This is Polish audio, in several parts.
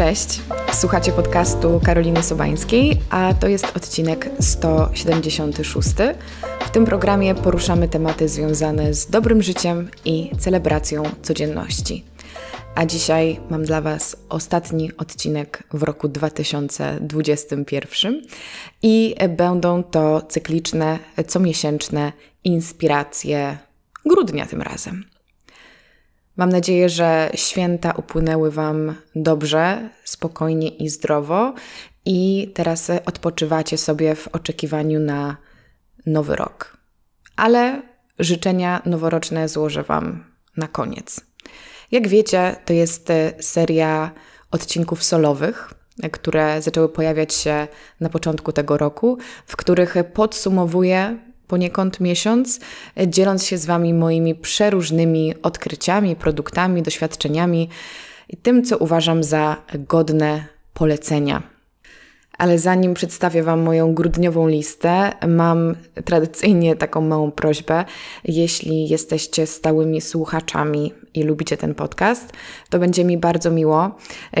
Cześć, słuchacie podcastu Karoliny Sobańskiej, a to jest odcinek 176. W tym programie poruszamy tematy związane z dobrym życiem i celebracją codzienności. A dzisiaj mam dla Was ostatni odcinek w roku 2021 i będą to cykliczne, comiesięczne inspiracje grudnia tym razem. Mam nadzieję, że święta upłynęły Wam dobrze, spokojnie i zdrowo, i teraz e, odpoczywacie sobie w oczekiwaniu na nowy rok. Ale życzenia noworoczne złożę Wam na koniec. Jak wiecie, to jest e, seria odcinków solowych, e, które zaczęły pojawiać się na początku tego roku, w których podsumowuję poniekąd miesiąc, e, dzieląc się z Wami moimi przeróżnymi odkryciami, produktami, doświadczeniami i tym, co uważam za godne polecenia ale zanim przedstawię Wam moją grudniową listę, mam tradycyjnie taką małą prośbę. Jeśli jesteście stałymi słuchaczami i lubicie ten podcast, to będzie mi bardzo miło,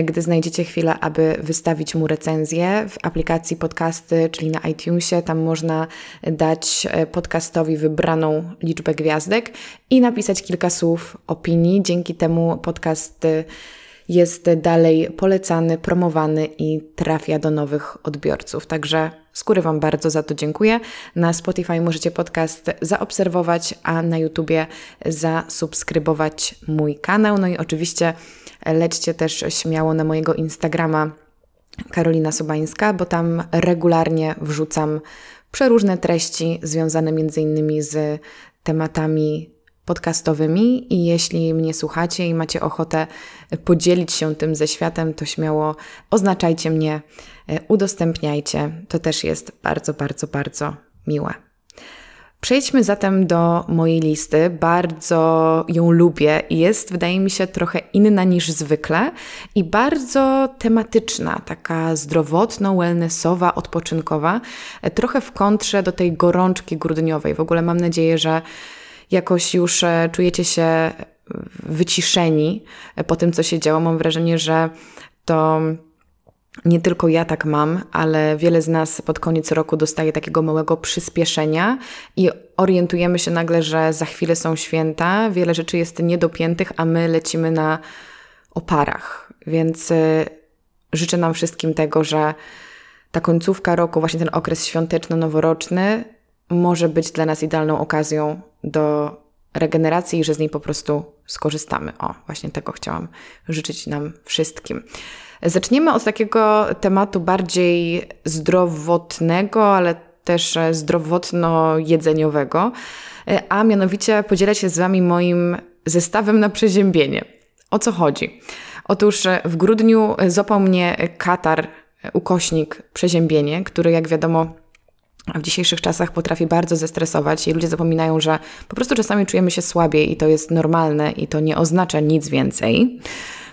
gdy znajdziecie chwilę, aby wystawić mu recenzję w aplikacji podcasty, czyli na iTunesie. Tam można dać e, podcastowi wybraną liczbę gwiazdek i napisać kilka słów opinii. Dzięki temu podcasty e, jest dalej polecany, promowany i trafia do nowych odbiorców. Także góry Wam bardzo za to dziękuję. Na Spotify możecie podcast zaobserwować, a na YouTubie zasubskrybować mój kanał. No i oczywiście lećcie też śmiało na mojego Instagrama Karolina Sobańska, bo tam regularnie wrzucam przeróżne treści związane między innymi z tematami podcastowymi i jeśli mnie słuchacie i macie ochotę podzielić się tym ze światem, to śmiało oznaczajcie mnie, e, udostępniajcie. To też jest bardzo, bardzo, bardzo miłe. Przejdźmy zatem do mojej listy. Bardzo ją lubię i jest, wydaje mi się, trochę inna niż zwykle i bardzo tematyczna, taka zdrowotno-wellnessowa, odpoczynkowa, e, trochę w kontrze do tej gorączki grudniowej. W ogóle mam nadzieję, że jakoś już e, czujecie się wyciszeni e, po tym, co się działo. Mam wrażenie, że to nie tylko ja tak mam, ale wiele z nas pod koniec roku dostaje takiego małego przyspieszenia i orientujemy się nagle, że za chwilę są święta, wiele rzeczy jest niedopiętych, a my lecimy na oparach. Więc e, życzę nam wszystkim tego, że ta końcówka roku, właśnie ten okres świąteczno-noworoczny, może być dla nas idealną okazją do regeneracji i że z niej po prostu skorzystamy. O, właśnie tego chciałam życzyć nam wszystkim. Zaczniemy od takiego tematu bardziej zdrowotnego, ale też zdrowotno-jedzeniowego, a mianowicie podzielę się z Wami moim zestawem na przeziębienie. O co chodzi? Otóż w grudniu zopał mnie katar, ukośnik, przeziębienie, który jak wiadomo w dzisiejszych czasach potrafi bardzo zestresować i ludzie zapominają, że po prostu czasami czujemy się słabiej i to jest normalne i to nie oznacza nic więcej.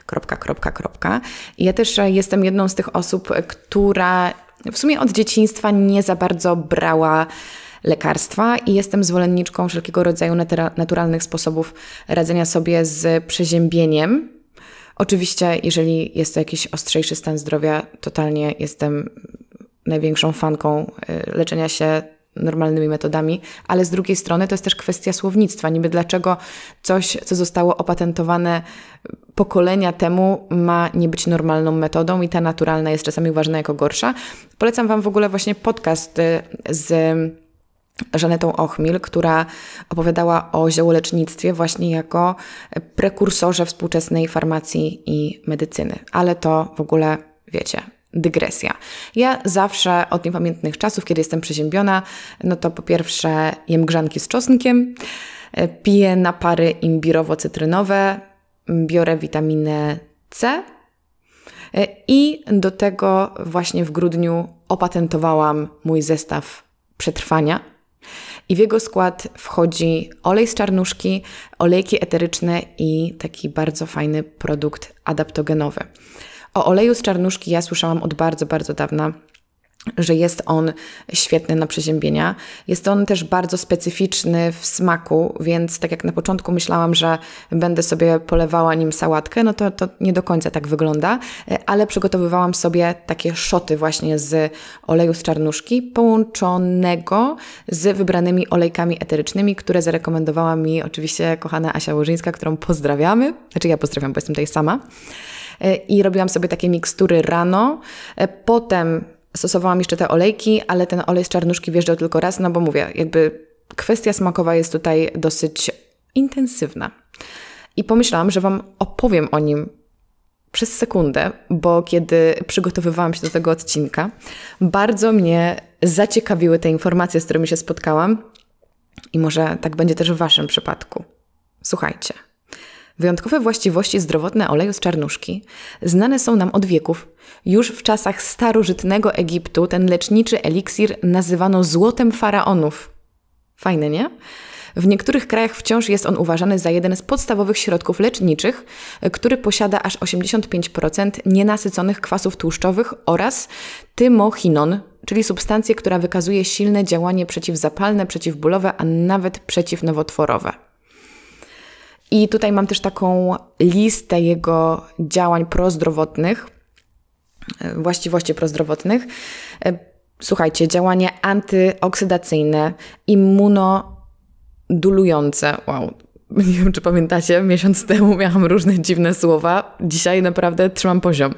Kropka, kropka, kropka. I ja też e, jestem jedną z tych osób, która w sumie od dzieciństwa nie za bardzo brała lekarstwa i jestem zwolenniczką wszelkiego rodzaju naturalnych sposobów radzenia sobie z przeziębieniem, Oczywiście, jeżeli jest to jakiś ostrzejszy stan zdrowia, totalnie jestem największą fanką y, leczenia się normalnymi metodami, ale z drugiej strony to jest też kwestia słownictwa. Niby dlaczego coś, co zostało opatentowane pokolenia temu, ma nie być normalną metodą i ta naturalna jest czasami uważana jako gorsza. Polecam Wam w ogóle właśnie podcast y, z Żanetą Ochmil, która opowiadała o ziołolecznictwie właśnie jako prekursorze współczesnej farmacji i medycyny. Ale to w ogóle wiecie, dygresja. Ja zawsze od niepamiętnych czasów, kiedy jestem przeziębiona, no to po pierwsze jem grzanki z czosnkiem, e, piję napary imbirowo-cytrynowe, biorę witaminę C e, i do tego właśnie w grudniu opatentowałam mój zestaw przetrwania. I w jego skład wchodzi olej z czarnuszki, olejki eteryczne i taki bardzo fajny produkt adaptogenowy. O oleju z czarnuszki ja słyszałam od bardzo, bardzo dawna że jest on świetny na przeziębienia. Jest on też bardzo specyficzny w smaku, więc tak jak na początku myślałam, że będę sobie polewała nim sałatkę, no to, to nie do końca tak wygląda, e, ale przygotowywałam sobie takie szoty właśnie z oleju z czarnuszki połączonego z wybranymi olejkami eterycznymi, które zarekomendowała mi oczywiście kochana Asia Łożyńska, którą pozdrawiamy. Znaczy ja pozdrawiam, bo jestem tutaj sama. E, i robiłam sobie takie mikstury rano. E, potem stosowałam jeszcze te olejki, ale ten olej z czarnuszki wjeżdżał tylko raz, no bo mówię, jakby kwestia smakowa jest tutaj dosyć intensywna. I pomyślałam, że Wam opowiem o nim przez sekundę, bo kiedy przygotowywałam się do tego odcinka, bardzo mnie zaciekawiły te informacje, z którymi się spotkałam. I może tak będzie też w Waszym przypadku. Słuchajcie. Wyjątkowe właściwości zdrowotne oleju z czarnuszki znane są nam od wieków. Już w czasach starożytnego Egiptu ten leczniczy eliksir nazywano złotem faraonów. Fajne, nie? W niektórych krajach wciąż jest on uważany za jeden z podstawowych środków leczniczych, który posiada aż 85% nienasyconych kwasów tłuszczowych oraz tymochinon, czyli substancję, która wykazuje silne działanie przeciwzapalne, przeciwbólowe, a nawet przeciwnowotworowe. I tutaj mam też taką listę jego działań prozdrowotnych, e, właściwości prozdrowotnych. E, słuchajcie, działanie antyoksydacyjne, immunodulujące. Wow, nie wiem, czy pamiętacie, miesiąc temu miałam różne dziwne słowa. Dzisiaj naprawdę trzymam poziom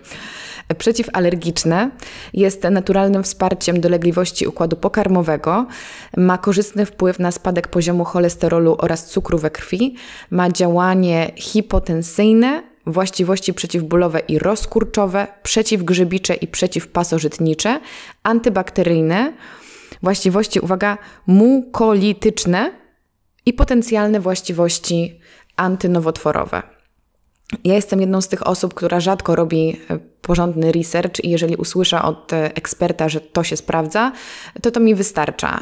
przeciwalergiczne, jest naturalnym wsparciem dolegliwości układu pokarmowego, ma korzystny wpływ na spadek poziomu cholesterolu oraz cukru we krwi, ma działanie hipotensyjne, właściwości przeciwbólowe i rozkurczowe, przeciwgrzybicze i przeciwpasożytnicze, antybakteryjne, właściwości, uwaga, mukolityczne i potencjalne właściwości antynowotworowe. Ja jestem jedną z tych osób, która rzadko robi e, porządny research i jeżeli usłyszę od e, eksperta, że to się sprawdza, to to mi wystarcza.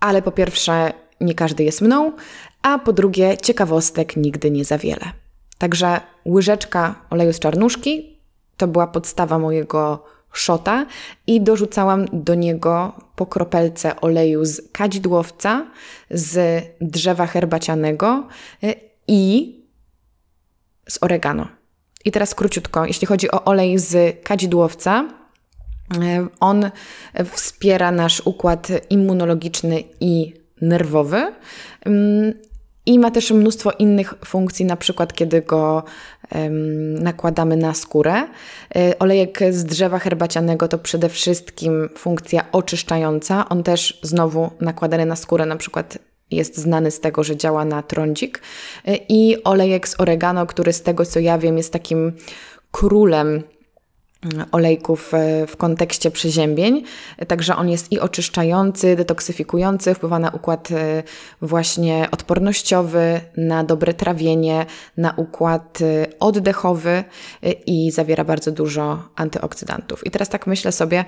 Ale po pierwsze, nie każdy jest mną, a po drugie, ciekawostek nigdy nie za wiele. Także łyżeczka oleju z czarnuszki to była podstawa mojego szota i dorzucałam do niego po kropelce oleju z kadzidłowca, z drzewa herbacianego e, i z oregano. I teraz króciutko, jeśli chodzi o olej z kadzidłowca, e, on wspiera nasz układ immunologiczny i nerwowy mm, i ma też mnóstwo innych funkcji, na przykład kiedy go nakładamy na skórę. E, olejek z drzewa herbacianego to przede wszystkim funkcja oczyszczająca. On też znowu nakładany na skórę, na przykład jest znany z tego, że działa na trądzik, i olejek z oregano, który z tego co ja wiem jest takim królem mm, olejków e, w kontekście przeziębień. Także on jest i oczyszczający, detoksyfikujący, wpływa na układ e, właśnie odpornościowy, na dobre trawienie, na układ e, oddechowy i zawiera bardzo dużo antyoksydantów. I teraz tak myślę sobie,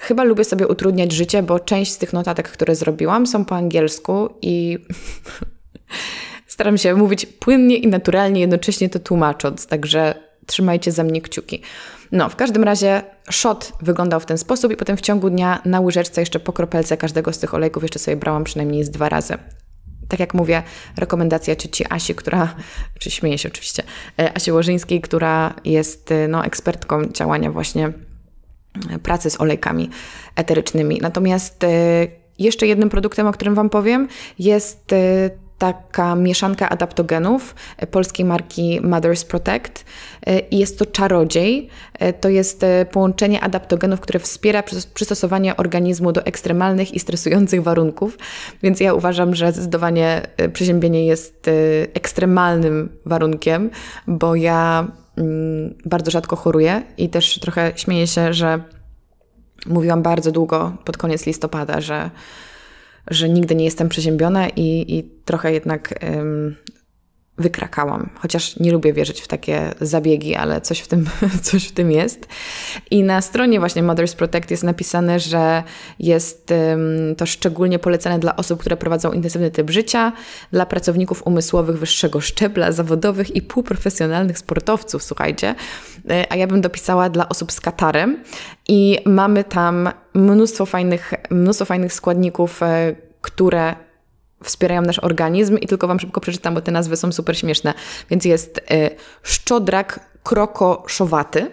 chyba lubię sobie utrudniać życie, bo część z tych notatek, które zrobiłam, są po angielsku i staram się mówić płynnie i naturalnie, jednocześnie to tłumacząc, także trzymajcie za mnie kciuki. No, w każdym razie shot wyglądał w ten sposób i potem w ciągu dnia na łyżeczce jeszcze po kropelce każdego z tych olejków jeszcze sobie brałam przynajmniej z dwa razy. Tak jak mówię, rekomendacja cioci Asi, która, czy śmieję się oczywiście, e, Asi Łożyńskiej, która jest e, no, ekspertką działania właśnie pracy z olejkami eterycznymi. Natomiast y, jeszcze jednym produktem, o którym Wam powiem, jest y, taka mieszanka adaptogenów polskiej marki Mothers Protect. Y, jest to czarodziej. To jest połączenie adaptogenów, które wspiera przystosowanie organizmu do ekstremalnych i stresujących warunków. Więc ja uważam, że zdecydowanie przeziębienie jest ekstremalnym warunkiem, bo ja Mm, bardzo rzadko choruję i też trochę śmieję się, że mówiłam bardzo długo pod koniec listopada, że, że nigdy nie jestem przeziębiona i, i trochę jednak ym, wykrakałam. Chociaż nie lubię wierzyć w takie zabiegi, ale coś w tym, coś w tym jest. I na stronie właśnie Mothers Protect jest napisane, że jest to szczególnie polecane dla osób, które prowadzą intensywny typ życia, dla pracowników umysłowych wyższego szczebla, zawodowych i półprofesjonalnych sportowców, słuchajcie. Y, a ja bym dopisała dla osób z katarem i mamy tam mnóstwo fajnych, mnóstwo fajnych składników, y, które wspierają nasz organizm i tylko Wam szybko przeczytam, bo te nazwy są super śmieszne. Więc jest y, szczodrak krokoszowaty,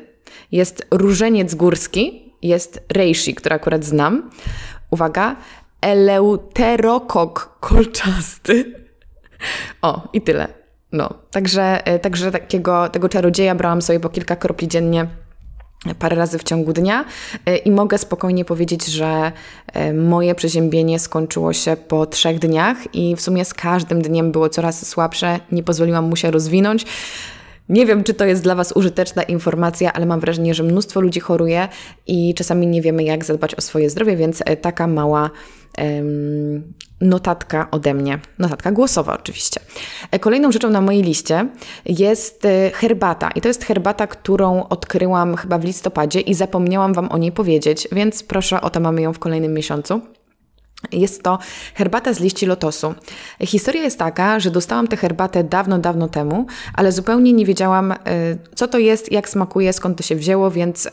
jest różeniec górski, jest reishi, który akurat znam. Uwaga, eleuterokok kolczasty. O, i tyle. No, także, y, także takiego, tego czarodzieja brałam sobie po kilka kropli dziennie parę razy w ciągu dnia e, i mogę spokojnie powiedzieć, że e, moje przeziębienie skończyło się po trzech dniach i w sumie z każdym dniem było coraz słabsze, nie pozwoliłam mu się rozwinąć. Nie wiem, czy to jest dla Was użyteczna informacja, ale mam wrażenie, że mnóstwo ludzi choruje i czasami nie wiemy, jak zadbać o swoje zdrowie, więc e, taka mała notatka ode mnie, notatka głosowa oczywiście. E, kolejną rzeczą na mojej liście jest e, herbata i to jest herbata, którą odkryłam chyba w listopadzie i zapomniałam Wam o niej powiedzieć, więc proszę, oto mamy ją w kolejnym miesiącu. Jest to herbata z liści lotosu. Historia jest taka, że dostałam tę herbatę dawno, dawno temu, ale zupełnie nie wiedziałam, e, co to jest, jak smakuje, skąd to się wzięło, więc e,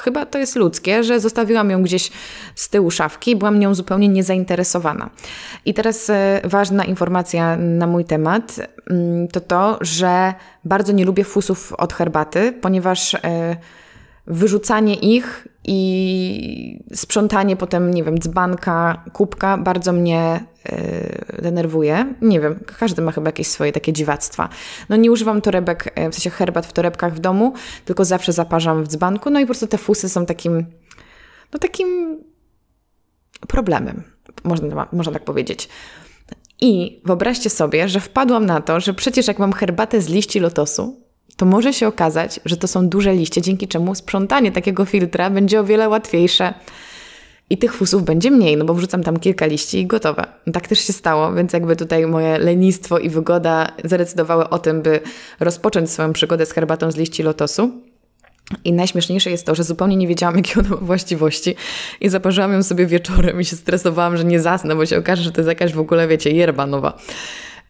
chyba to jest ludzkie, że zostawiłam ją gdzieś z tyłu szafki, byłam nią zupełnie niezainteresowana. I teraz e, ważna informacja na mój temat mm, to to, że bardzo nie lubię fusów od herbaty, ponieważ wyrzucanie ich i sprzątanie potem, nie wiem, dzbanka, kubka bardzo mnie yy, denerwuje. Nie wiem, każdy ma chyba jakieś swoje takie dziwactwa. No nie używam torebek, e, w sensie herbat w torebkach w domu, tylko zawsze zaparzam w dzbanku. No i po prostu te fusy są takim, no takim problemem, można, można tak powiedzieć. I wyobraźcie sobie, że wpadłam na to, że przecież jak mam herbatę z liści lotosu, to może się okazać, że to są duże liście, dzięki czemu sprzątanie takiego filtra będzie o wiele łatwiejsze i tych fusów będzie mniej, no bo wrzucam tam kilka liści i gotowe. No tak też się stało, więc jakby tutaj moje lenistwo i wygoda zadecydowały o tym, by rozpocząć swoją przygodę z herbatą z liści lotosu. I najśmieszniejsze jest to, że zupełnie nie wiedziałam, jakie ona ma właściwości i zaparzyłam ją sobie wieczorem i się stresowałam, że nie zasnę, bo się okaże, że to jest jakaś w ogóle, wiecie, yerba nowa.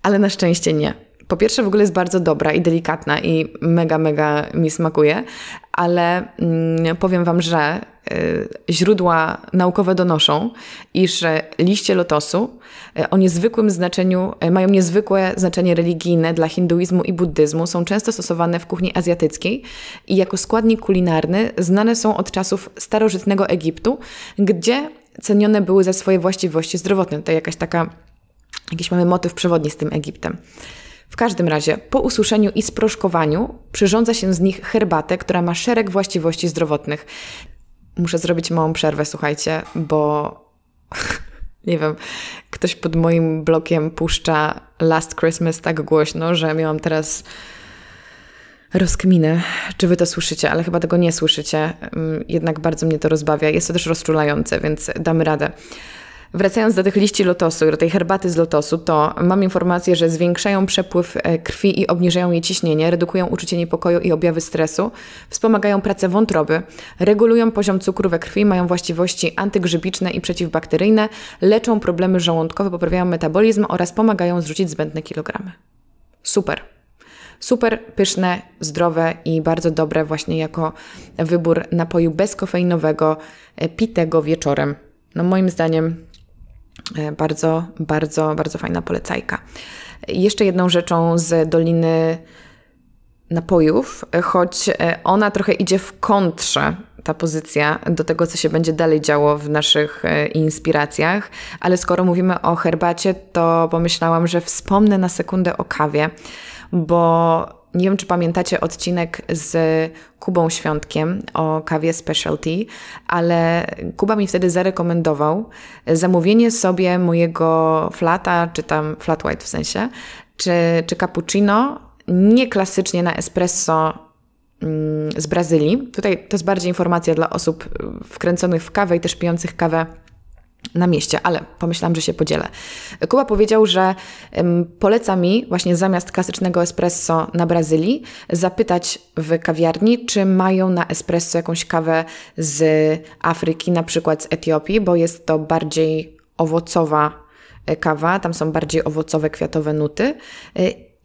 Ale na szczęście nie po pierwsze w ogóle jest bardzo dobra i delikatna i mega, mega mi smakuje, ale mm, powiem Wam, że y, źródła naukowe donoszą, iż e, liście lotosu e, o niezwykłym znaczeniu, e, mają niezwykłe znaczenie religijne dla hinduizmu i buddyzmu, są często stosowane w kuchni azjatyckiej i jako składnik kulinarny znane są od czasów starożytnego Egiptu, gdzie cenione były za swoje właściwości zdrowotne. To jakaś taka, jakiś mamy motyw przewodni z tym Egiptem. W każdym razie, po ususzeniu i sproszkowaniu przyrządza się z nich herbatę, która ma szereg właściwości zdrowotnych. Muszę zrobić małą przerwę, słuchajcie, bo nie wiem, ktoś pod moim blokiem puszcza Last Christmas tak głośno, że miałam teraz rozkminę, czy wy to słyszycie, ale chyba tego nie słyszycie. Mm, jednak bardzo mnie to rozbawia. Jest to też rozczulające, więc damy radę. Wracając do tych liści lotosu, do tej herbaty z lotosu, to mam informację, że zwiększają przepływ e, krwi i obniżają jej ciśnienie, redukują uczucie niepokoju i objawy stresu, wspomagają pracę wątroby, regulują poziom cukru we krwi, mają właściwości antygrzybiczne i przeciwbakteryjne, leczą problemy żołądkowe, poprawiają metabolizm oraz pomagają zrzucić zbędne kilogramy. Super. Super pyszne, zdrowe i bardzo dobre właśnie jako wybór napoju bezkofeinowego, e, pitego wieczorem. No moim zdaniem E, bardzo, bardzo, bardzo fajna polecajka. Jeszcze jedną rzeczą z Doliny Napojów, e, choć e, ona trochę idzie w kontrze ta pozycja do tego, co się będzie dalej działo w naszych inspiracjach. Ale skoro mówimy o herbacie, to pomyślałam, że wspomnę na sekundę o kawie, bo nie wiem, czy pamiętacie odcinek z Kubą Świątkiem o kawie specialty, ale Kuba mi wtedy zarekomendował zamówienie sobie mojego flata, czy tam flat white w sensie, czy, czy cappuccino, nie klasycznie na espresso mm, z Brazylii. Tutaj to jest bardziej informacja dla osób wkręconych w kawę i też pijących kawę na mieście, ale pomyślałam, że się podzielę. Kuba powiedział, że poleca mi właśnie zamiast klasycznego espresso na Brazylii zapytać w kawiarni, czy mają na espresso jakąś kawę z Afryki, na przykład z Etiopii, bo jest to bardziej owocowa e, kawa, tam są bardziej owocowe, kwiatowe nuty. E,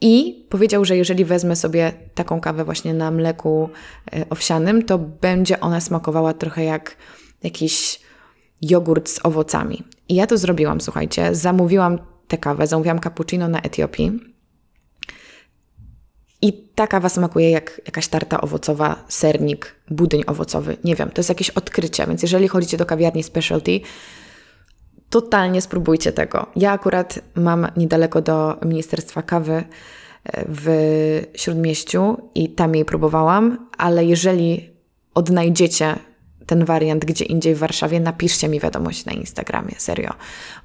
I powiedział, że jeżeli wezmę sobie taką kawę właśnie na mleku e, owsianym, to będzie ona smakowała trochę jak jakiś jogurt z owocami. I ja to zrobiłam, słuchajcie. Zamówiłam tę kawę, zamówiłam cappuccino na Etiopii. I ta kawa smakuje jak jakaś tarta owocowa, sernik, budyń owocowy. Nie wiem, to jest jakieś odkrycie, więc jeżeli chodzicie do kawiarni specialty, totalnie spróbujcie tego. Ja akurat mam niedaleko do Ministerstwa Kawy e, w Śródmieściu i tam jej próbowałam, ale jeżeli odnajdziecie ten wariant gdzie indziej w Warszawie, napiszcie mi wiadomość na Instagramie, serio.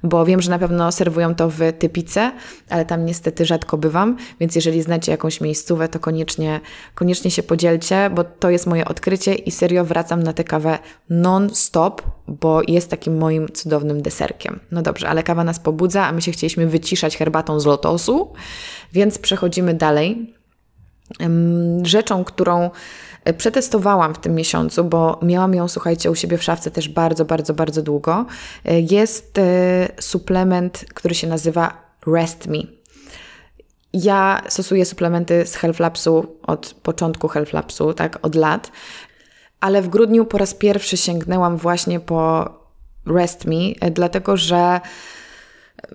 Bo wiem, że na pewno serwują to w Typice, ale tam niestety rzadko bywam, więc jeżeli znacie jakąś miejscówę, to koniecznie, koniecznie się podzielcie, bo to jest moje odkrycie i serio wracam na tę kawę non-stop, bo jest takim moim cudownym deserkiem. No dobrze, ale kawa nas pobudza, a my się chcieliśmy wyciszać herbatą z lotosu, więc przechodzimy dalej. Rzeczą, którą Przetestowałam w tym miesiącu, bo miałam ją, słuchajcie, u siebie w szafce też bardzo, bardzo, bardzo długo. Jest e, suplement, który się nazywa Rest Me. Ja stosuję suplementy z Health Labsu od początku Health Labsu, tak, od lat, ale w grudniu po raz pierwszy sięgnęłam właśnie po Rest Me, e, dlatego że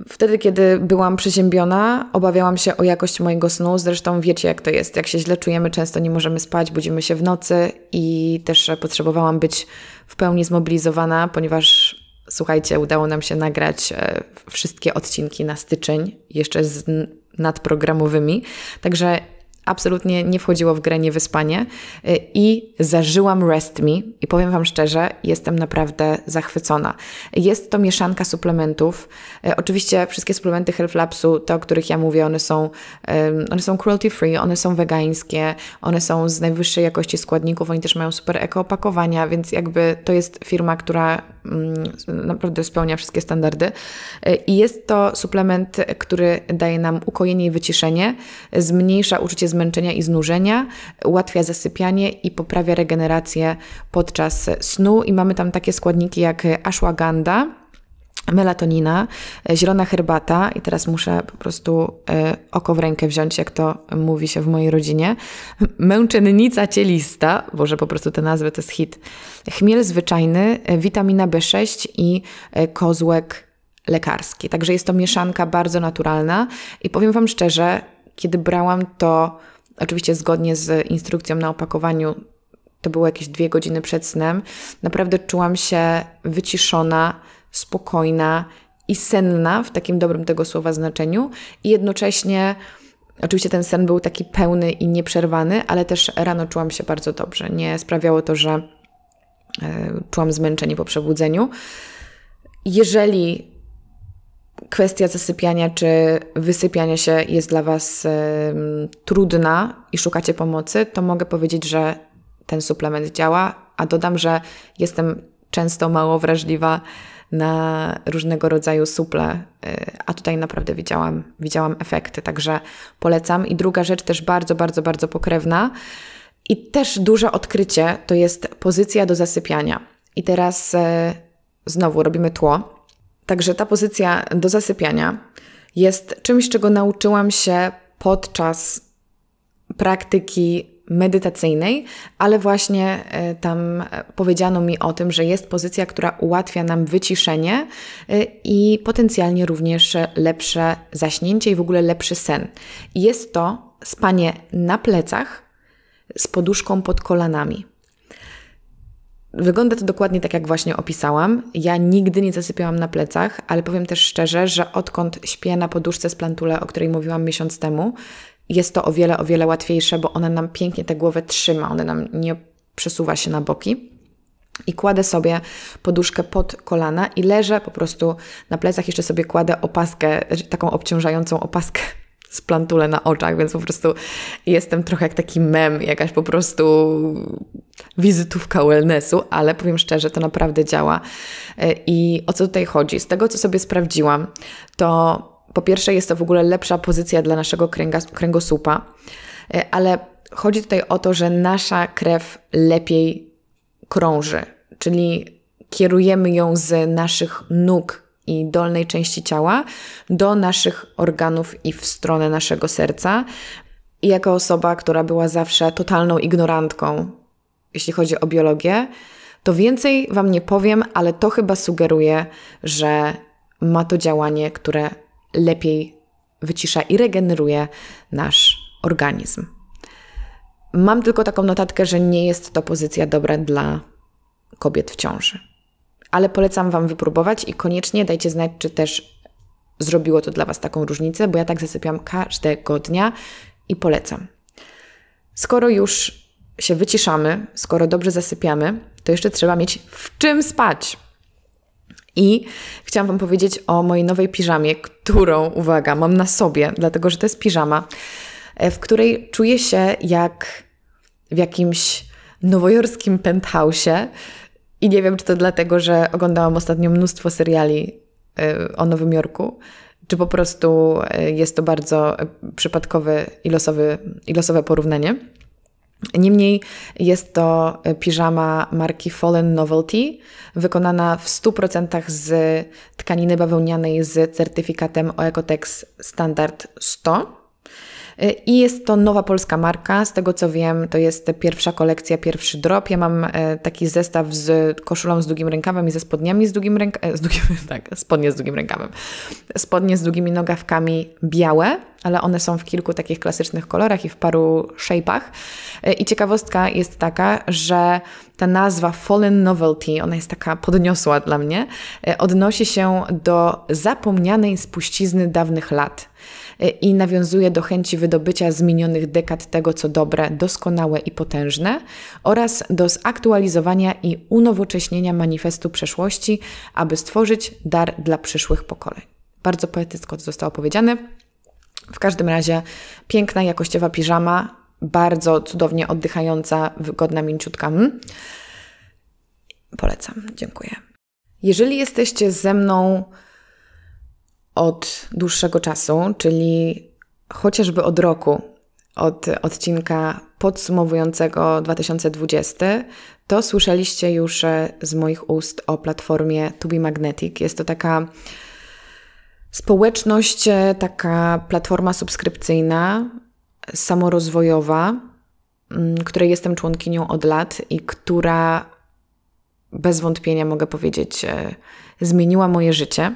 Wtedy, kiedy byłam przeziębiona, obawiałam się o jakość mojego snu. Zresztą wiecie, jak to jest. Jak się źle czujemy, często nie możemy spać, budzimy się w nocy i też potrzebowałam być w pełni zmobilizowana, ponieważ słuchajcie, udało nam się nagrać e, wszystkie odcinki na styczeń, jeszcze z nadprogramowymi. Także absolutnie nie wchodziło w grę niewyspanie y, i zażyłam Rest Me i powiem Wam szczerze, jestem naprawdę zachwycona. Jest to mieszanka suplementów. Y, oczywiście wszystkie suplementy Health Labsu, te o których ja mówię, one są, one są cruelty free, one są wegańskie, one są z najwyższej jakości składników, oni też mają super eko opakowania, więc jakby to jest firma, która Mm, naprawdę spełnia wszystkie standardy. I jest to suplement, który daje nam ukojenie i wyciszenie, zmniejsza uczucie zmęczenia i znużenia, ułatwia zasypianie i poprawia regenerację podczas snu. I mamy tam takie składniki jak ashwagandha, melatonina, e, zielona herbata i teraz muszę po prostu e, oko w rękę wziąć, jak to mówi się w mojej rodzinie, męczennica cielista, boże po prostu te nazwy to jest hit, chmiel zwyczajny, e, witamina B6 i kozłek lekarski. Także jest to mieszanka bardzo naturalna i powiem Wam szczerze, kiedy brałam to, oczywiście zgodnie z instrukcją na opakowaniu, to było jakieś dwie godziny przed snem, naprawdę czułam się wyciszona, spokojna i senna w takim dobrym tego słowa znaczeniu, i jednocześnie. Oczywiście ten sen był taki pełny i nieprzerwany, ale też rano czułam się bardzo dobrze. Nie sprawiało to, że e, czułam zmęczenie po przebudzeniu. Jeżeli kwestia zasypiania czy wysypiania się jest dla Was trudna i szukacie pomocy, to mogę powiedzieć, że ten suplement działa, a dodam, że jestem często mało wrażliwa na różnego rodzaju suple, y, a tutaj naprawdę widziałam, widziałam efekty, także polecam. I druga rzecz też bardzo, bardzo, bardzo pokrewna i też duże odkrycie to jest pozycja do zasypiania. I teraz y, znowu robimy tło. Także ta pozycja do zasypiania jest czymś, czego nauczyłam się podczas praktyki medytacyjnej, ale właśnie e, tam powiedziano mi o tym, że jest pozycja, która ułatwia nam wyciszenie e, i potencjalnie również lepsze zaśnięcie i w ogóle lepszy sen. Jest to spanie na plecach z poduszką pod kolanami. Wygląda to dokładnie tak, jak właśnie opisałam. Ja nigdy nie zasypiałam na plecach, ale powiem też szczerze, że odkąd śpię na poduszce z plantule, o której mówiłam miesiąc temu, jest to o wiele, o wiele łatwiejsze, bo one nam pięknie te głowę trzyma, one nam nie przesuwa się na boki. I kładę sobie poduszkę pod kolana i leżę po prostu na plecach. Jeszcze sobie kładę opaskę, taką obciążającą opaskę z plantule na oczach, więc po prostu jestem trochę jak taki mem, jakaś po prostu wizytówka wellnessu, ale powiem szczerze, to naprawdę działa. E, I o co tutaj chodzi? Z tego, co sobie sprawdziłam, to po pierwsze, jest to w ogóle lepsza pozycja dla naszego kręga, kręgosłupa, e, ale chodzi tutaj o to, że nasza krew lepiej krąży, czyli kierujemy ją z naszych nóg i dolnej części ciała do naszych organów i w stronę naszego serca. I jako osoba, która była zawsze totalną ignorantką, jeśli chodzi o biologię, to więcej Wam nie powiem, ale to chyba sugeruje, że ma to działanie, które lepiej wycisza i regeneruje nasz organizm. Mam tylko taką notatkę, że nie jest to pozycja dobra dla kobiet w ciąży. Ale polecam Wam wypróbować i koniecznie dajcie znać, czy też zrobiło to dla Was taką różnicę, bo ja tak zasypiam każdego dnia i polecam. Skoro już się wyciszamy, skoro dobrze zasypiamy, to jeszcze trzeba mieć w czym spać. I chciałam Wam powiedzieć o mojej nowej piżamie, którą, uwaga, mam na sobie, dlatego że to jest piżama, e, w której czuję się jak w jakimś nowojorskim penthouse'ie. I nie wiem, czy to dlatego, że oglądałam ostatnio mnóstwo seriali e, o Nowym Jorku, czy po prostu e, jest to bardzo przypadkowe i, i losowe porównanie. Niemniej jest to e, piżama marki Fallen Novelty, wykonana w 100% z tkaniny bawełnianej z certyfikatem OECOTEX Standard 100. E, I jest to nowa polska marka. Z tego co wiem, to jest pierwsza kolekcja, pierwszy drop. Ja mam e, taki zestaw z koszulą z długim rękawem i ze spodniami z długim rękawem. Tak, spodnie z długim rękawem. Spodnie z długimi nogawkami białe ale one są w kilku takich klasycznych kolorach i w paru shape'ach. E, I ciekawostka jest taka, że ta nazwa Fallen Novelty, ona jest taka podniosła dla mnie, e, odnosi się do zapomnianej spuścizny dawnych lat e, i nawiązuje do chęci wydobycia z minionych dekad tego, co dobre, doskonałe i potężne, oraz do zaktualizowania i unowocześnienia manifestu przeszłości, aby stworzyć dar dla przyszłych pokoleń. Bardzo poetycko to zostało powiedziane. W każdym razie piękna, jakościowa piżama, bardzo cudownie oddychająca, wygodna, mięciutka. Mm. Polecam, dziękuję. Jeżeli jesteście ze mną od dłuższego czasu, czyli chociażby od roku, od odcinka podsumowującego 2020, to słyszeliście już e, z moich ust o platformie To Be Magnetic. Jest to taka Społeczność, e, taka platforma subskrypcyjna, samorozwojowa, mm, której jestem członkinią od lat i która bez wątpienia mogę powiedzieć e, zmieniła moje życie.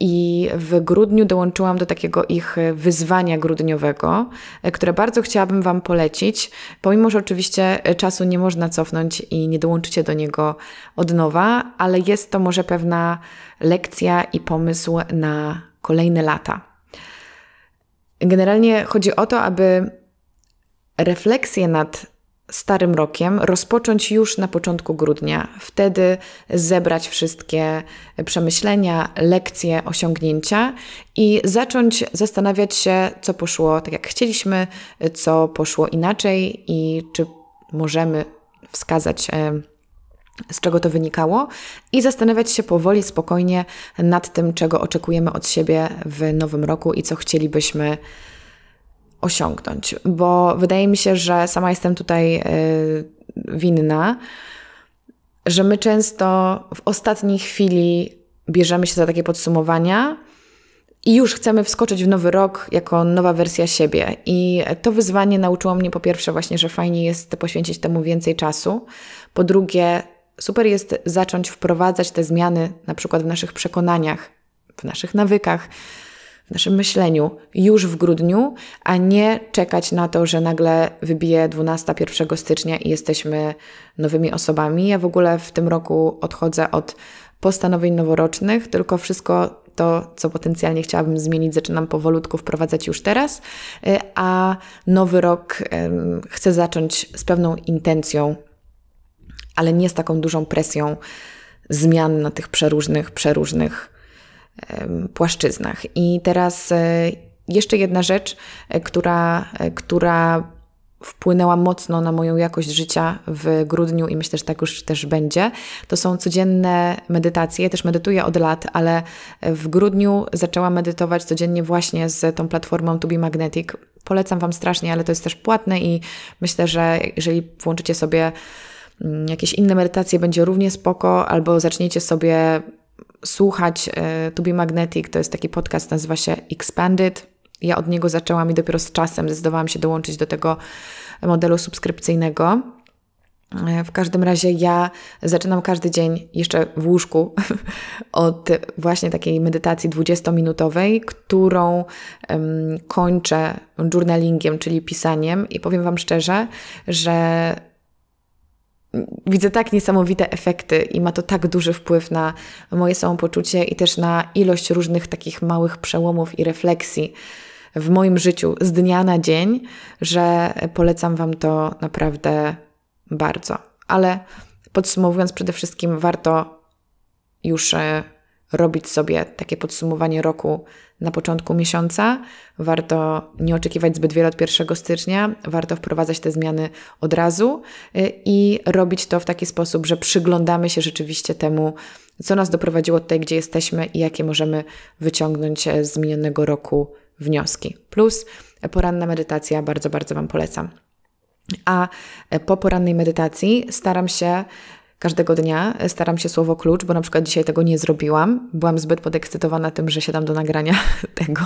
I w grudniu dołączyłam do takiego ich e, wyzwania grudniowego, e, które bardzo chciałabym Wam polecić, pomimo że oczywiście e, czasu nie można cofnąć i nie dołączycie do niego od nowa, ale jest to może pewna lekcja i pomysł na kolejne lata. Generalnie chodzi o to, aby refleksję nad Starym Rokiem rozpocząć już na początku grudnia, wtedy zebrać wszystkie przemyślenia, lekcje, osiągnięcia i zacząć zastanawiać się, co poszło tak jak chcieliśmy, co poszło inaczej i czy możemy wskazać. E, z czego to wynikało, i zastanawiać się powoli, spokojnie nad tym, czego oczekujemy od siebie w nowym roku i co chcielibyśmy osiągnąć, bo wydaje mi się, że sama jestem tutaj y, winna, że my często w ostatniej chwili bierzemy się za takie podsumowania i już chcemy wskoczyć w nowy rok jako nowa wersja siebie. I to wyzwanie nauczyło mnie po pierwsze właśnie, że fajnie jest poświęcić temu więcej czasu. Po drugie, super jest zacząć wprowadzać te zmiany na przykład w naszych przekonaniach, w naszych nawykach, w naszym myśleniu już w grudniu, a nie czekać na to, że nagle wybije 12, 1 stycznia i jesteśmy nowymi osobami. Ja w ogóle w tym roku odchodzę od postanowień noworocznych, tylko wszystko to, co potencjalnie chciałabym zmienić, zaczynam powolutku wprowadzać już teraz, y, a nowy rok chcę zacząć z pewną intencją, ale nie z taką dużą presją zmian na tych przeróżnych, przeróżnych płaszczyznach. I teraz e, jeszcze jedna rzecz, e, która, e, która wpłynęła mocno na moją jakość życia w grudniu i myślę, że tak już też będzie, to są codzienne medytacje. Ja też medytuję od lat, ale w grudniu zaczęłam medytować codziennie właśnie z tą platformą To Be Magnetic. Polecam Wam strasznie, ale to jest też płatne i myślę, że jeżeli włączycie sobie mm, jakieś inne medytacje, będzie równie spoko, albo zaczniecie sobie słuchać To Be Magnetic, to jest taki podcast, nazywa się Expanded. Ja od niego zaczęłam i dopiero z czasem zdecydowałam się dołączyć do tego modelu subskrypcyjnego. E, w każdym razie ja zaczynam każdy dzień jeszcze w łóżku od właśnie takiej medytacji 20-minutowej, którą um, kończę journalingiem, czyli pisaniem. I powiem Wam szczerze, że widzę tak niesamowite efekty i ma to tak duży wpływ na moje samopoczucie i też na ilość różnych takich małych przełomów i refleksji w moim życiu z dnia na dzień, że polecam Wam to naprawdę bardzo. Ale podsumowując, przede wszystkim warto już e, robić sobie takie podsumowanie roku na początku miesiąca. Warto nie oczekiwać zbyt wiele od 1 stycznia, warto wprowadzać te zmiany od razu y, i robić to w taki sposób, że przyglądamy się rzeczywiście temu, co nas doprowadziło tutaj, gdzie jesteśmy i jakie możemy wyciągnąć e, z minionego roku wnioski. Plus e, poranna medytacja, bardzo, bardzo Wam polecam. A e, po porannej medytacji staram się Każdego dnia staram się słowo klucz, bo na przykład dzisiaj tego nie zrobiłam. Byłam zbyt podekscytowana tym, że siadam do nagrania tego.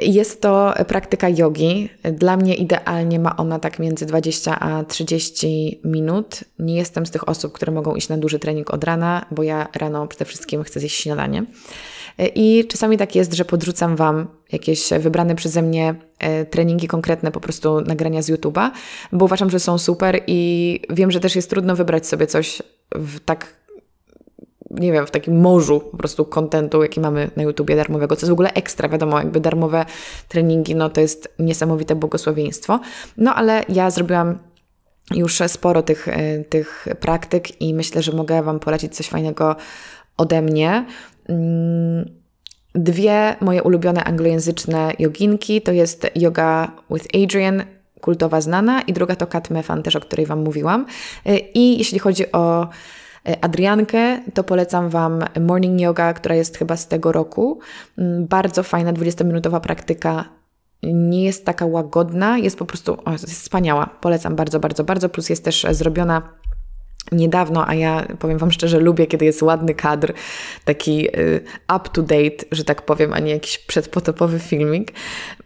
Jest to praktyka jogi. Dla mnie idealnie ma ona tak między 20 a 30 minut. Nie jestem z tych osób, które mogą iść na duży trening od rana, bo ja rano przede wszystkim chcę zjeść śniadanie. I czasami tak jest, że podrzucam Wam jakieś wybrane przeze mnie e, treningi konkretne, po prostu nagrania z YouTube'a, bo uważam, że są super i wiem, że też jest trudno wybrać sobie coś w tak nie wiem, w takim morzu po prostu kontentu, jaki mamy na YouTubie darmowego, co jest w ogóle ekstra, wiadomo, jakby darmowe treningi, no to jest niesamowite błogosławieństwo. No ale ja zrobiłam już sporo tych, e, tych praktyk i myślę, że mogę Wam polecić coś fajnego ode mnie. Mm, dwie moje ulubione anglojęzyczne joginki. To jest Yoga with Adrian, kultowa znana, i druga to Kat Mefan, też o której Wam mówiłam. Y, I jeśli chodzi o y, Adriankę, to polecam Wam Morning Yoga, która jest chyba z tego roku. Mm, bardzo fajna 20-minutowa praktyka. Nie jest taka łagodna, jest po prostu o, jest wspaniała. Polecam bardzo, bardzo, bardzo. Plus jest też zrobiona Niedawno, a ja powiem Wam szczerze, lubię, kiedy jest ładny kadr, taki y, up to date, że tak powiem, a nie jakiś przedpotopowy filmik,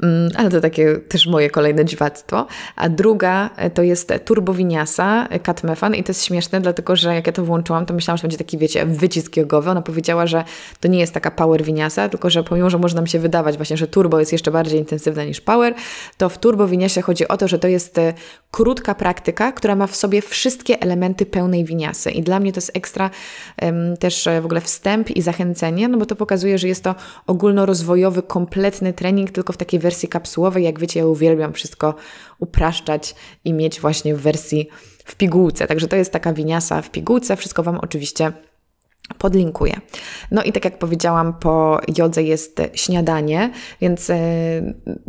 mm, ale to takie też moje kolejne dziwactwo. A druga e, to jest Turbowiniasa, e, Kat Mefan i to jest śmieszne, dlatego że jak ja to włączyłam, to myślałam, że będzie taki, wiecie, wycisk jogowy. Ona powiedziała, że to nie jest taka power winiasa, tylko że pomimo, że może nam się wydawać właśnie, że turbo jest jeszcze bardziej intensywne niż power, to w turbowiniasie chodzi o to, że to jest e, krótka praktyka, która ma w sobie wszystkie elementy pełne pełnej winiasy. I dla mnie to jest ekstra też e, w ogóle wstęp i zachęcenie, no bo to pokazuje, że jest to ogólnorozwojowy, kompletny trening, tylko w takiej wersji kapsułowej. Jak wiecie, ja uwielbiam wszystko upraszczać i mieć właśnie w wersji w pigułce. Także to jest taka winiasa w pigułce. Wszystko Wam oczywiście podlinkuję. No i tak jak powiedziałam, po jodze jest śniadanie, więc e,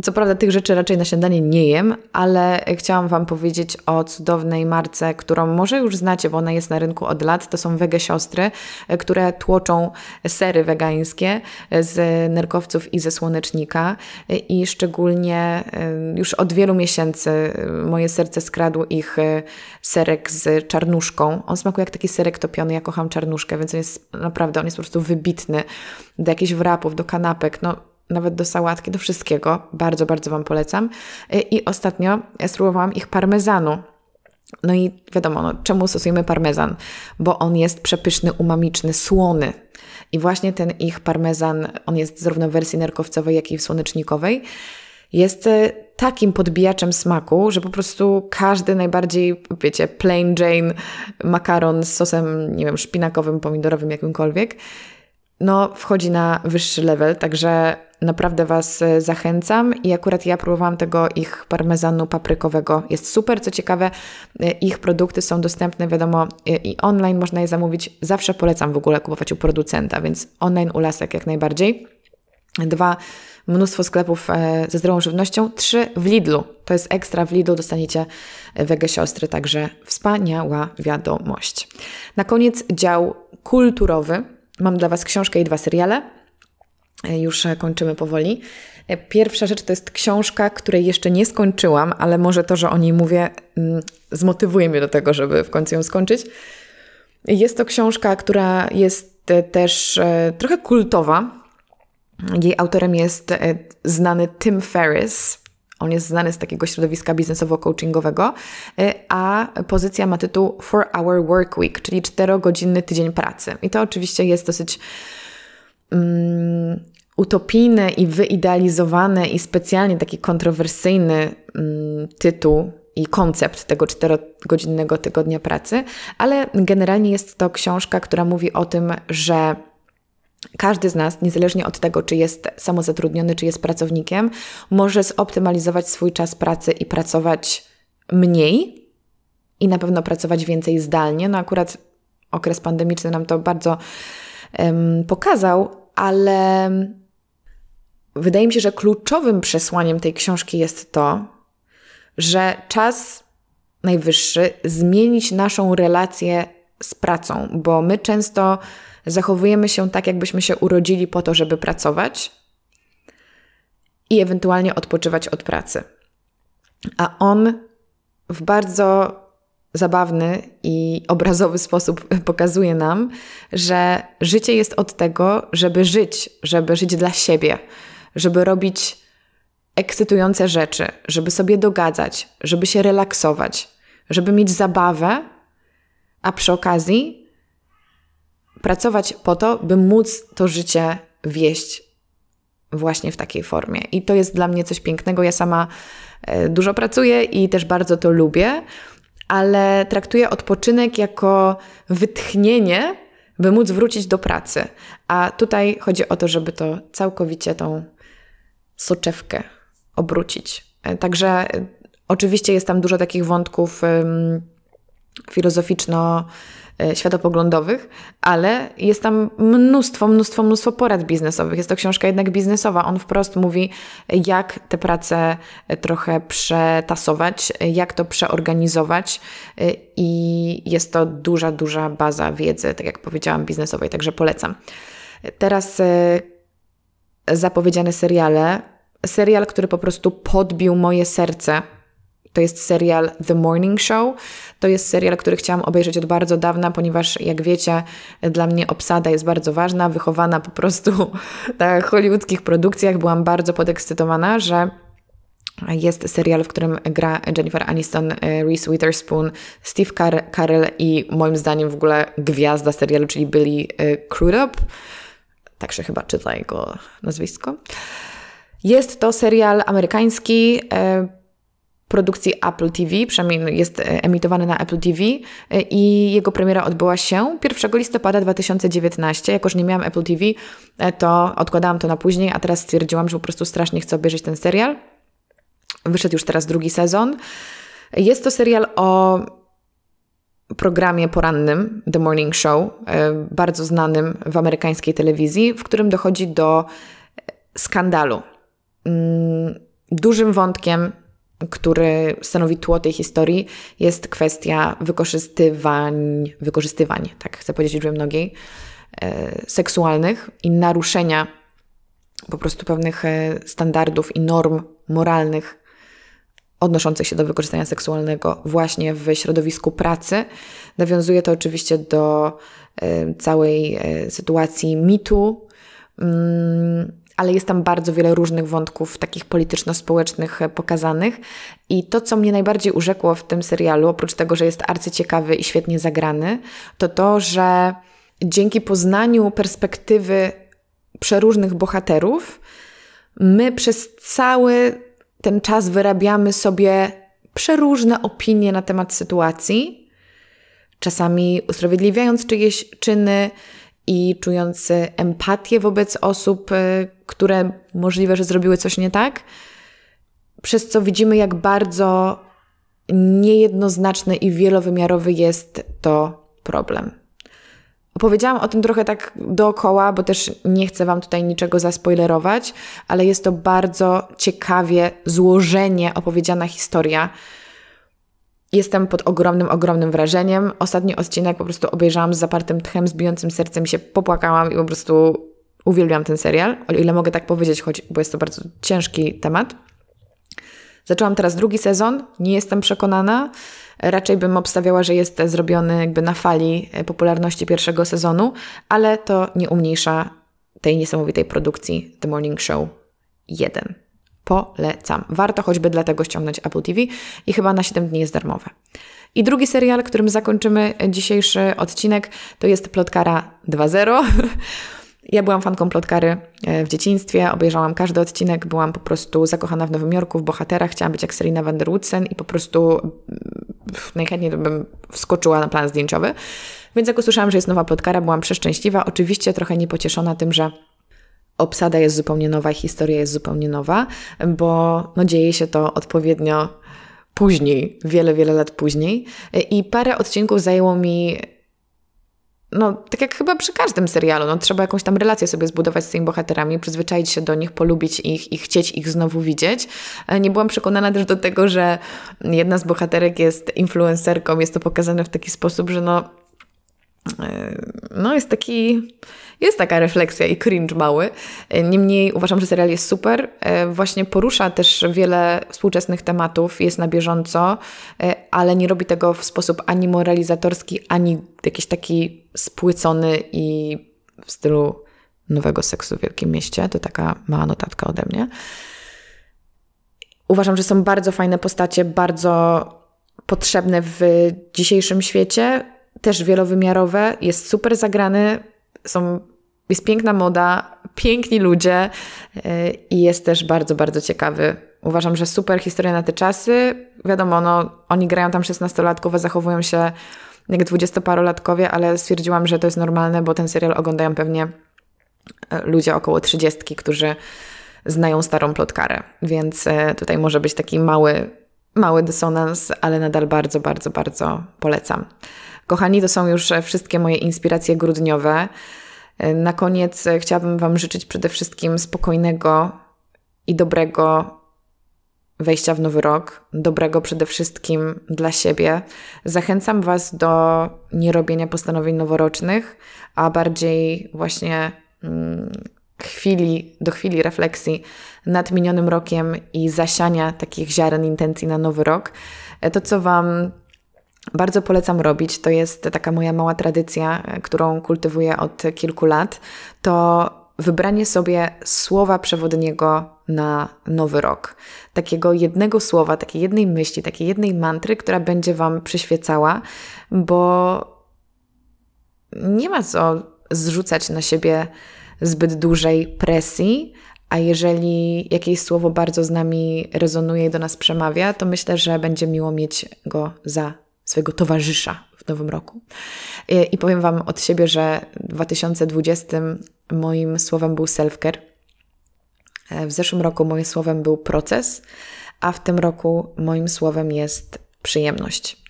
co prawda tych rzeczy raczej na śniadanie nie jem, ale chciałam Wam powiedzieć o cudownej marce, którą może już znacie, bo ona jest na rynku od lat. To są wege siostry, e, które tłoczą sery wegańskie e, z nerkowców i ze słonecznika i szczególnie już od wielu miesięcy moje serce skradł ich serek z czarnuszką. On smakuje jak taki serek topiony, ja kocham czarnuszkę, więc on jest jest naprawdę, on jest po prostu wybitny do jakichś wrapów, do kanapek, no nawet do sałatki, do wszystkiego. Bardzo, bardzo Wam polecam. Y, I ostatnio spróbowałam ich parmezanu. No i wiadomo, no, czemu stosujemy parmezan? Bo on jest przepyszny, umamiczny, słony. I właśnie ten ich parmezan, on jest zarówno w wersji nerkowcowej, jak i w słonecznikowej. Jest e, takim podbijaczem smaku, że po prostu każdy najbardziej, wiecie, plain Jane makaron z sosem, nie wiem, szpinakowym, pomidorowym, jakimkolwiek, no wchodzi na wyższy level, także naprawdę Was e, zachęcam i akurat ja próbowałam tego ich parmezanu paprykowego. Jest super, co ciekawe, e, ich produkty są dostępne, wiadomo, i online można je zamówić. Zawsze polecam w ogóle kupować u producenta, więc online u lasek jak najbardziej. Dwa, mnóstwo sklepów e, ze zdrową żywnością. Trzy, w Lidlu. To jest ekstra, w Lidlu dostaniecie wege siostry, także wspaniała wiadomość. Na koniec dział kulturowy. Mam dla Was książkę i dwa seriale. E, już e, kończymy powoli. Pierwsza rzecz to jest książka, której jeszcze nie skończyłam, ale może to, że o niej mówię, mm, zmotywuje mnie do tego, żeby w końcu ją skończyć. Jest to książka, która jest też trochę kultowa, jej autorem jest e, znany Tim Ferris. On jest znany z takiego środowiska biznesowo-coachingowego, e, a pozycja ma tytuł Four Hour Work Week, czyli godzinny tydzień pracy. I to oczywiście jest dosyć um, utopijny i wyidealizowany i specjalnie taki kontrowersyjny um, tytuł i koncept tego godzinnego tygodnia pracy, ale generalnie jest to książka, która mówi o tym, że każdy z nas, niezależnie od tego, czy jest samozatrudniony, czy jest pracownikiem, może zoptymalizować swój czas pracy i pracować mniej i na pewno pracować więcej zdalnie. No akurat okres pandemiczny nam to bardzo um, pokazał, ale wydaje mi się, że kluczowym przesłaniem tej książki jest to, że czas najwyższy zmienić naszą relację z pracą, bo my często zachowujemy się tak, jakbyśmy się urodzili po to, żeby pracować i ewentualnie odpoczywać od pracy. A on w bardzo zabawny i obrazowy sposób pokazuje nam, że życie jest od tego, żeby żyć, żeby żyć dla siebie, żeby robić ekscytujące rzeczy, żeby sobie dogadzać, żeby się relaksować, żeby mieć zabawę, a przy okazji pracować po to, by móc to życie wieść właśnie w takiej formie. I to jest dla mnie coś pięknego. Ja sama e, dużo pracuję i też bardzo to lubię, ale traktuję odpoczynek jako wytchnienie, by móc wrócić do pracy. A tutaj chodzi o to, żeby to całkowicie tą soczewkę obrócić. E, także e, oczywiście jest tam dużo takich wątków filozoficzno- E, światopoglądowych, ale jest tam mnóstwo, mnóstwo, mnóstwo porad biznesowych. Jest to książka jednak biznesowa. On wprost mówi, jak te prace e, trochę przetasować, e, jak to przeorganizować i jest to duża, duża baza wiedzy, tak jak powiedziałam, biznesowej, także polecam. Teraz zapowiedziane seriale. Serial, który po prostu podbił moje serce – to jest serial The Morning Show. To jest serial, który chciałam obejrzeć od bardzo dawna, ponieważ jak wiecie, dla mnie obsada jest bardzo ważna, wychowana po prostu na hollywoodzkich produkcjach. Byłam bardzo podekscytowana, że jest serial, w którym gra Jennifer Aniston, e, Reese Witherspoon, Steve Car Carell i moim zdaniem w ogóle gwiazda serialu, czyli Billy e, Crudup. Tak się chyba czyta jego nazwisko. Jest to serial amerykański e, produkcji Apple TV, przynajmniej no, jest e, emitowany na Apple TV e, i jego premiera odbyła się 1 listopada 2019. Jako, że nie miałam Apple TV, e, to odkładałam to na później, a teraz stwierdziłam, że po prostu strasznie chcę obejrzeć ten serial. Wyszedł już teraz drugi sezon. Jest to serial o programie porannym The Morning Show, bardzo znanym w amerykańskiej telewizji, w którym dochodzi do skandalu. Mm, dużym wątkiem który stanowi tło tej historii, jest kwestia wykorzystywań, wykorzystywań, tak chcę powiedzieć liczbę mnogiej, e, seksualnych i naruszenia po prostu pewnych e, standardów i norm moralnych odnoszących się do wykorzystania seksualnego właśnie w środowisku pracy. Nawiązuje to oczywiście do e, całej sytuacji mitu. Mm, ale jest tam bardzo wiele różnych wątków takich polityczno-społecznych e, pokazanych. I to, co mnie najbardziej urzekło w tym serialu, oprócz tego, że jest arcyciekawy i świetnie zagrany, to to, że dzięki poznaniu perspektywy przeróżnych bohaterów, my przez cały ten czas wyrabiamy sobie przeróżne opinie na temat sytuacji, czasami usprawiedliwiając czyjeś czyny, i czując e, empatię wobec osób, e, które możliwe, że zrobiły coś nie tak, przez co widzimy, jak bardzo niejednoznaczny i wielowymiarowy jest to problem. Opowiedziałam o tym trochę tak dookoła, bo też nie chcę Wam tutaj niczego zaspoilerować, ale jest to bardzo ciekawie złożenie opowiedziana historia, Jestem pod ogromnym, ogromnym wrażeniem. Ostatni odcinek po prostu obejrzałam z zapartym tchem, z bijącym sercem się popłakałam i po prostu uwielbiam ten serial. O ile mogę tak powiedzieć, choć, bo jest to bardzo ciężki temat. Zaczęłam teraz drugi sezon, nie jestem przekonana. Raczej bym obstawiała, że jest zrobiony jakby na fali e, popularności pierwszego sezonu, ale to nie umniejsza tej niesamowitej produkcji The Morning Show 1. Polecam. Warto choćby dlatego ściągnąć Apple TV i chyba na 7 dni jest darmowe. I drugi serial, którym zakończymy dzisiejszy odcinek, to jest Plotkara 2.0. Ja byłam fanką plotkary e, w dzieciństwie, obejrzałam każdy odcinek, byłam po prostu zakochana w Nowym Jorku, w bohaterach, chciałam być jak Serena van der Woodsen i po prostu mm, najchętniej bym wskoczyła na plan zdjęciowy. Więc jak usłyszałam, że jest nowa plotkara, byłam przeszczęśliwa, oczywiście trochę niepocieszona tym, że obsada jest zupełnie nowa historia jest zupełnie nowa, bo no, dzieje się to odpowiednio później, wiele, wiele lat później. I parę odcinków zajęło mi no, tak jak chyba przy każdym serialu, no, trzeba jakąś tam relację sobie zbudować z tymi bohaterami, przyzwyczaić się do nich, polubić ich i chcieć ich znowu widzieć. Nie byłam przekonana też do tego, że jedna z bohaterek jest influencerką, jest to pokazane w taki sposób, że no, no jest taki, jest taka refleksja i cringe mały. Niemniej uważam, że serial jest super. Właśnie porusza też wiele współczesnych tematów, jest na bieżąco, ale nie robi tego w sposób ani moralizatorski, ani jakiś taki spłycony i w stylu nowego seksu w Wielkim Mieście. To taka mała notatka ode mnie. Uważam, że są bardzo fajne postacie, bardzo potrzebne w dzisiejszym świecie też wielowymiarowe, jest super zagrany, są, jest piękna moda, piękni ludzie e, i jest też bardzo, bardzo ciekawy. Uważam, że super historia na te czasy. Wiadomo, no, oni grają tam 16-latków, a zachowują się jak dwudziestoparolatkowie, ale stwierdziłam, że to jest normalne, bo ten serial oglądają pewnie e, ludzie około trzydziestki, którzy znają starą plotkarę. Więc e, tutaj może być taki mały, mały dysonans, ale nadal bardzo, bardzo, bardzo polecam. Kochani, to są już e, wszystkie moje inspiracje grudniowe. E, na koniec e, chciałabym Wam życzyć przede wszystkim spokojnego i dobrego wejścia w nowy rok, dobrego przede wszystkim dla siebie. Zachęcam Was do nierobienia postanowień noworocznych, a bardziej właśnie mm, chwili, do chwili refleksji nad minionym rokiem i zasiania takich ziaren intencji na nowy rok. To, co Wam bardzo polecam robić, to jest taka moja mała tradycja, e, którą kultywuję od kilku lat, to wybranie sobie słowa przewodniego na nowy rok. Takiego jednego słowa, takiej jednej myśli, takiej jednej mantry, która będzie Wam przyświecała, bo nie ma co zrzucać na siebie zbyt dużej presji, a jeżeli jakieś słowo bardzo z nami rezonuje i do nas przemawia, to myślę, że będzie miło mieć go za swojego towarzysza w nowym roku. I, I powiem Wam od siebie, że w 2020 moim słowem był self-care. E, w zeszłym roku moim słowem był proces, a w tym roku moim słowem jest przyjemność.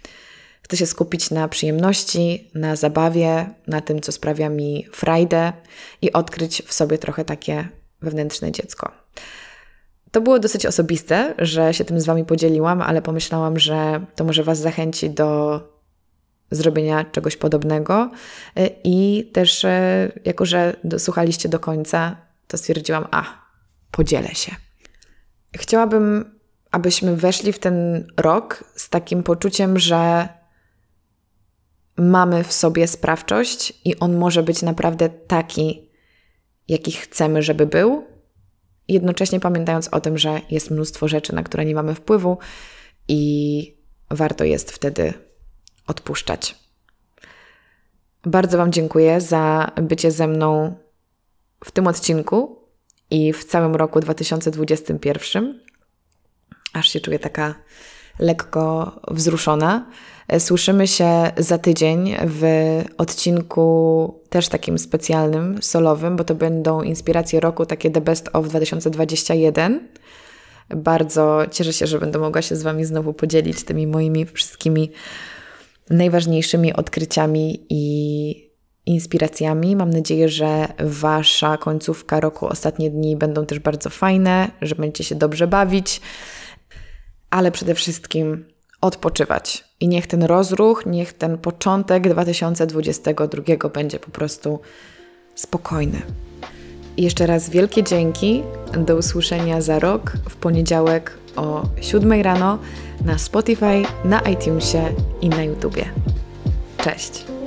Chcę się skupić na przyjemności, na zabawie, na tym, co sprawia mi frajdę i odkryć w sobie trochę takie wewnętrzne dziecko. To było dosyć osobiste, że się tym z Wami podzieliłam, ale pomyślałam, że to może Was zachęci do zrobienia czegoś podobnego. E, I też, e, jako że dosłuchaliście do końca, to stwierdziłam, a podzielę się. Chciałabym, abyśmy weszli w ten rok z takim poczuciem, że mamy w sobie sprawczość i on może być naprawdę taki, jaki chcemy, żeby był, jednocześnie pamiętając o tym, że jest mnóstwo rzeczy, na które nie mamy wpływu i warto jest wtedy odpuszczać. Bardzo Wam dziękuję za bycie ze mną w tym odcinku i w całym roku 2021. Aż się czuję taka lekko wzruszona. E, słyszymy się za tydzień w odcinku też takim specjalnym, solowym, bo to będą inspiracje roku, takie The Best of 2021. Bardzo cieszę się, że będę mogła się z Wami znowu podzielić tymi moimi wszystkimi najważniejszymi odkryciami i inspiracjami. Mam nadzieję, że Wasza końcówka roku, ostatnie dni będą też bardzo fajne, że będziecie się dobrze bawić, ale przede wszystkim odpoczywać. I niech ten rozruch, niech ten początek 2022 będzie po prostu spokojny. I jeszcze raz wielkie dzięki. Do usłyszenia za rok w poniedziałek o 7 rano na Spotify, na iTunesie i na YouTubie. Cześć!